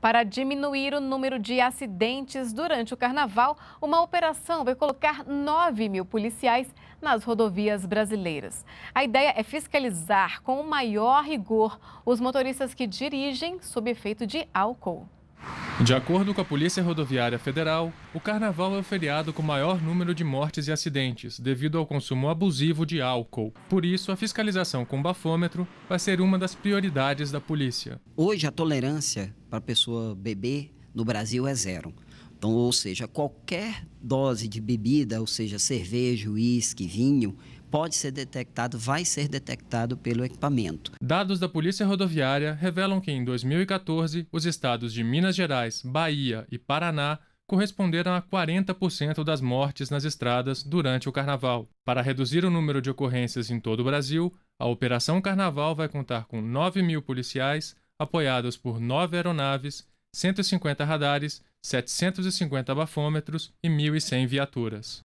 Para diminuir o número de acidentes durante o carnaval, uma operação vai colocar 9 mil policiais nas rodovias brasileiras. A ideia é fiscalizar com o maior rigor os motoristas que dirigem sob efeito de álcool. De acordo com a Polícia Rodoviária Federal, o carnaval é o feriado com maior número de mortes e acidentes devido ao consumo abusivo de álcool. Por isso, a fiscalização com bafômetro vai ser uma das prioridades da polícia. Hoje, a tolerância para a pessoa beber no Brasil é zero. Então, ou seja, qualquer dose de bebida, ou seja, cerveja, uísque, vinho, pode ser detectado, vai ser detectado pelo equipamento. Dados da Polícia Rodoviária revelam que em 2014, os estados de Minas Gerais, Bahia e Paraná corresponderam a 40% das mortes nas estradas durante o carnaval. Para reduzir o número de ocorrências em todo o Brasil, a Operação Carnaval vai contar com 9 mil policiais, apoiados por nove aeronaves, 150 radares 750 bafômetros e 1.100 viaturas.